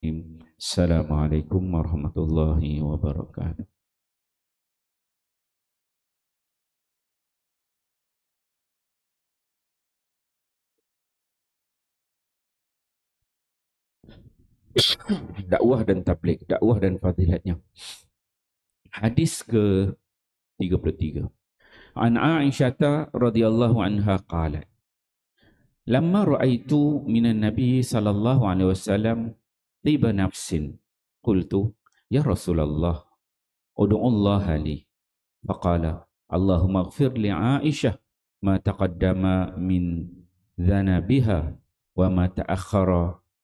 Bismillahirrahmanirrahim. Assalamualaikum warahmatullahi wabarakatuh. dakwah dan tablik, dakwah dan fadilatnya. Hadis ke 33. An Aisyah radhiyallahu anha qalat. Lama ra'aitu minan Nabi sallallahu alaihi wasallam طيب نفس قلت يا رسول الله ادع الله لي فقال اللهم اغفر لعائشة ما تقدم من ذنبها وما تأخر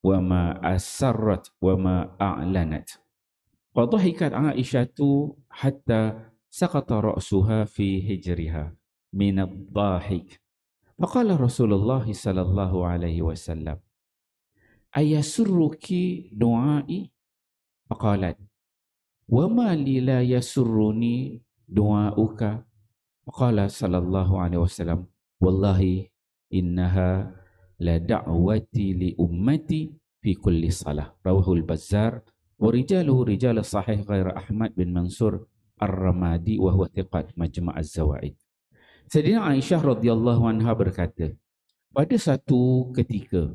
وما أسرت وما أعلنت فضحكت عائشة حتى سقط رأسها في هجرها من الضاحك فقال رسول الله صلى الله عليه وسلم ayasurruki du'ai faqalat wa ma li la yasurruni du'auka qala sallallahu alaihi wasallam wallahi innaha la da'wati li ummati fi kulli salah rawahul bazzar wa rijaluhu rijal sahih ghair ahmad bin mansur ar-ramadi wa huwa thiqat majma' az-zawaid Sayyidina Aisyah radhiyallahu anha berkata pada satu ketika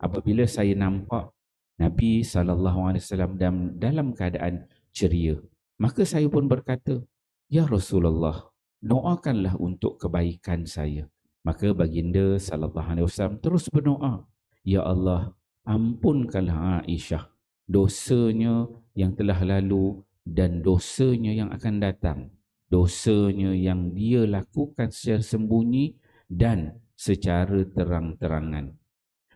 apabila saya nampak Nabi SAW dalam, dalam keadaan ceria. Maka saya pun berkata, Ya Rasulullah, doakanlah untuk kebaikan saya. Maka baginda SAW terus berdoa, Ya Allah, ampunkanlah Aisyah dosanya yang telah lalu dan dosanya yang akan datang. Dosanya yang dia lakukan secara sembunyi dan secara terang-terangan.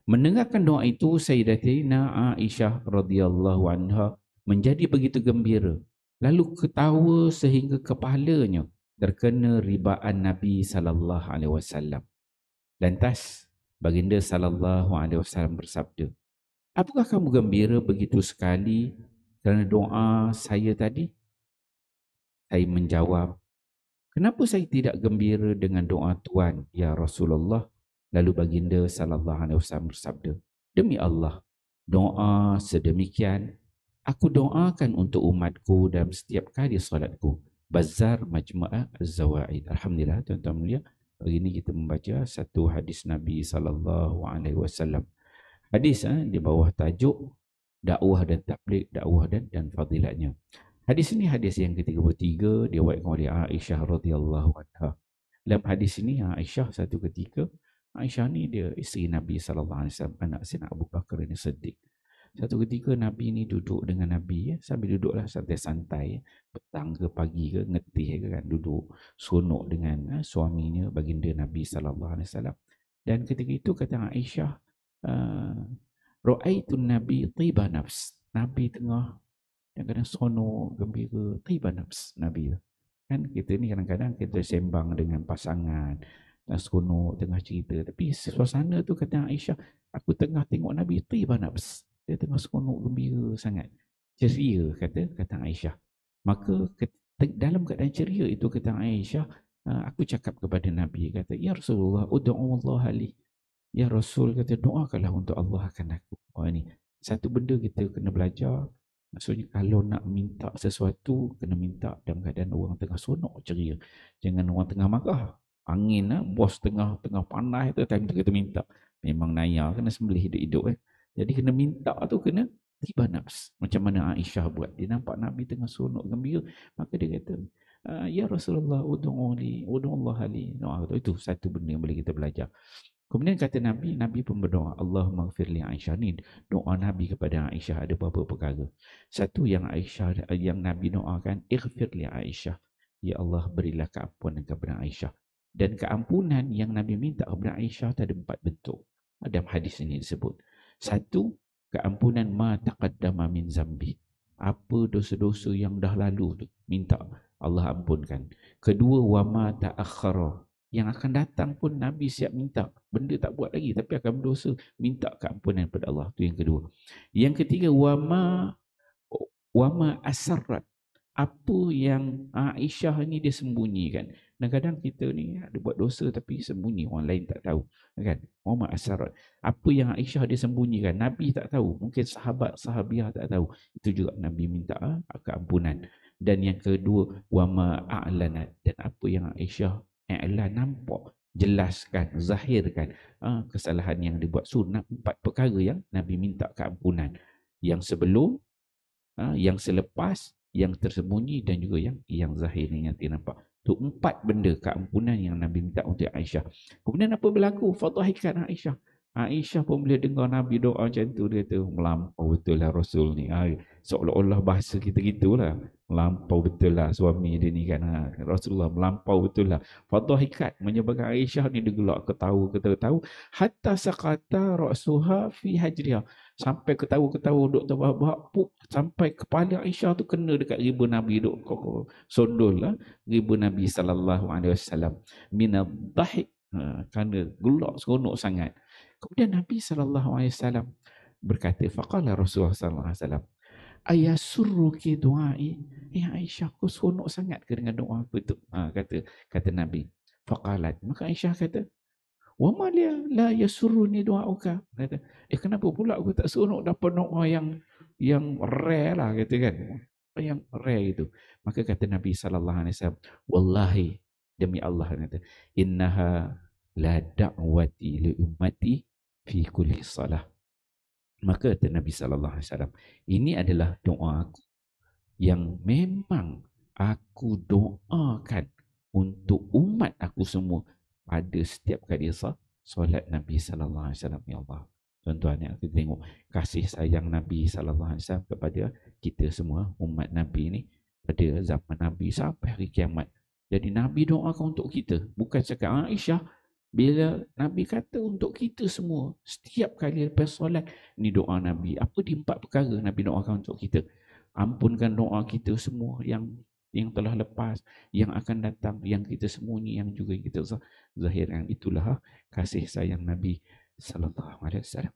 Mendengarkan doa itu Sayyidatina Aisyah radhiyallahu anha menjadi begitu gembira lalu ketawa sehingga kepalanya terkena ribaan Nabi sallallahu alaihi wasallam. Lantas baginda sallallahu alaihi wasallam bersabda, "Apakah kamu gembira begitu sekali kerana doa saya tadi?" Saya menjawab, "Kenapa saya tidak gembira dengan doa tuan ya Rasulullah?" Lalu baginda sallallahu alaihi wasallam bersabda, "Demi Allah, doa sedemikian aku doakan untuk umatku dalam setiap kali solatku." Bazar majmua Az-Zawaid. Alhamdulillah tuan-tuan mulia, hari ini kita membaca satu hadis Nabi sallallahu alaihi wasallam. Hadis eh, di bawah tajuk dakwah dan tabligh, dakwah dan dan fadilatnya. Hadis ini hadis yang ke-33 diriwayatkan oleh Aisyah radhiyallahu anha. Dalam hadis ini Aisyah satu ketika Aisyah ni dia isteri Nabi sallallahu alaihi wasallam anak Sina Abu Bakar ni sedik. Satu ketika Nabi ni duduk dengan Nabi ya, sambil duduklah santai-santai ya, petang ke pagi ke ngetih ke kan duduk sonok dengan ha, suaminya baginda Nabi sallallahu alaihi wasallam. Dan ketika itu kata Aisyah uh, ah, ra'aitun nabi tiba nafs. Nabi tengah kadang kadang sonok gembira tiba nafs Nabi. Kan kita ni kadang-kadang kita sembang dengan pasangan, Tengah seronok tengah cerita. Tapi suasana tu kata Aisyah, aku tengah tengok Nabi tu, tiba nak Dia tengah seronok gembira sangat. Ceria kata kata Aisyah. Maka ke, dalam keadaan ceria itu kata Aisyah, ah, aku cakap kepada Nabi kata, "Ya Rasulullah, ud'u Allah li." Ya Rasul kata, "Doakanlah untuk Allah akan aku." Oh ini. Satu benda kita kena belajar Maksudnya kalau nak minta sesuatu, kena minta dalam keadaan orang tengah sonok ceria. Jangan orang tengah marah angin lah, bos tengah tengah panas tu time tu kita minta memang naya kena sembelih hidup-hidup eh jadi kena minta tu kena tiba nafs macam mana Aisyah buat dia nampak Nabi tengah sunuk gembira maka dia kata ah, ya Rasulullah udu'u li udu'u Allah li doa tu itu satu benda yang boleh kita belajar kemudian kata Nabi Nabi pun berdoa Allahumma gfirli Aisyah ni doa Nabi kepada Aisyah ada beberapa perkara satu yang Aisyah yang Nabi doakan ighfirli Aisyah Ya Allah berilah keampunan kepada Aisyah dan keampunan yang Nabi minta kepada Aisyah tu ada empat bentuk Ada hadis ini disebut. Satu, keampunan ma taqaddama min zambi. Apa dosa-dosa yang dah lalu tu minta Allah ampunkan. Kedua, wa ma ta'akhara. Yang akan datang pun Nabi siap minta. Benda tak buat lagi tapi akan berdosa. Minta keampunan kepada Allah. tu yang kedua. Yang ketiga, wa ma, wa ma asarrat apa yang ah, Aisyah ni dia sembunyikan. Dan kadang kita ni ada buat dosa tapi sembunyi orang lain tak tahu. Kan? Muhammad Asyarat. Apa yang Aisyah dia sembunyikan. Nabi tak tahu. Mungkin sahabat sahabiah tak tahu. Itu juga Nabi minta ha, keampunan. Dan yang kedua, wama a'lanat. Dan apa yang Aisyah i'lan nampak. Jelaskan, zahirkan ah, kesalahan yang dibuat sunat. Empat perkara yang Nabi minta keampunan. Yang sebelum, yang selepas yang hmm. tersembunyi dan juga yang yang zahir ni yang nampak. Tu empat benda keampunan yang Nabi minta untuk Aisyah. Kemudian apa berlaku? Fatahikan Aisyah. Aisyah pun bila dengar Nabi doa macam tu dia kata melampau betul lah Rasul ni. Ha, Seolah-olah bahasa kita gitulah. Melampau betul lah suami dia ni kan. Ha, Rasulullah melampau betul lah. Fatah hikat menyebabkan Aisyah ni dia gelak ketawa ketawa tahu. Hatta sakata Rasulullah fi hajriah. Sampai ketawa-ketawa duduk terbahak-bahak pup, Sampai kepala Aisyah tu kena dekat riba Nabi duduk Sondol lah Riba Nabi SAW Minad dahik ha, Kerana gelak seronok sangat Kemudian Nabi SAW berkata Faqala Rasulullah SAW Ayah suruh ke doa'i Ya Aisyah aku seronok sangat ke dengan doa aku tu ha, kata, kata Nabi fakalat, Maka Aisyah kata Wa ma la la yasurruni du'auka. Kata, eh kenapa pula aku tak seronok dapat doa yang yang rare lah kata kan. Yang rare itu. Maka kata Nabi sallallahu alaihi wasallam, wallahi demi Allah kata, innaha la da'wati li ummati fi kulli salah. Maka kata Nabi sallallahu alaihi wasallam, ini adalah doa aku yang memang aku doakan untuk umat aku semua ada setiap kali sah solat Nabi sallallahu alaihi wasallam ya Allah. Tuan-tuan yang kita tengok kasih sayang Nabi sallallahu alaihi wasallam kepada kita semua umat Nabi ni pada zaman Nabi sampai hari kiamat. Jadi Nabi doa doakan untuk kita. Bukan cakap ah, Aisyah. Bila Nabi kata untuk kita semua. Setiap kali lepas solat. ni doa Nabi. Apa di empat perkara Nabi doakan untuk kita. Ampunkan doa kita semua yang yang telah lepas, yang akan datang, yang kita sembunyi, yang juga kita zahirkan. Itulah kasih sayang Nabi Sallallahu Alaihi Wasallam.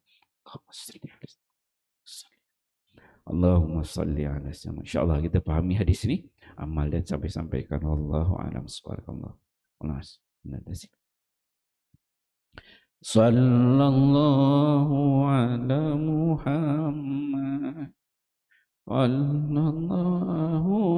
Allahumma salli ala sayyidina. Insyaallah kita fahami hadis ini, amal dan sampai sampaikan Allahu a'lam subhanakallah. Alas. Nadasik. Sallallahu ala Muhammad. Sallallahu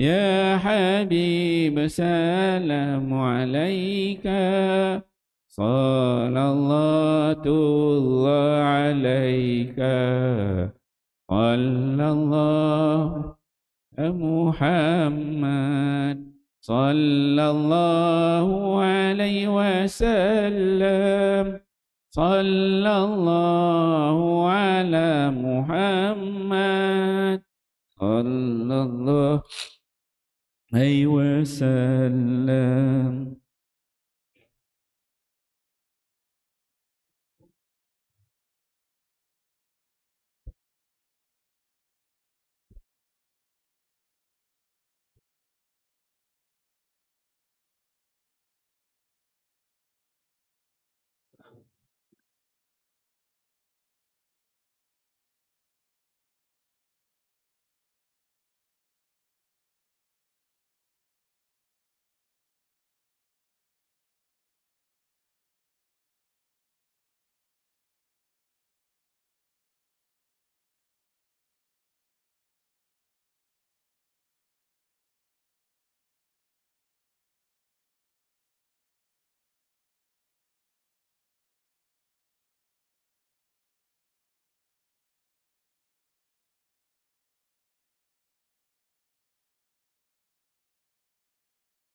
يا حبيب سلام عليك صلى الله عليك صلى الله محمد صلى الله عليه وسلم صلى الله على محمد صلى الله أيوة سلام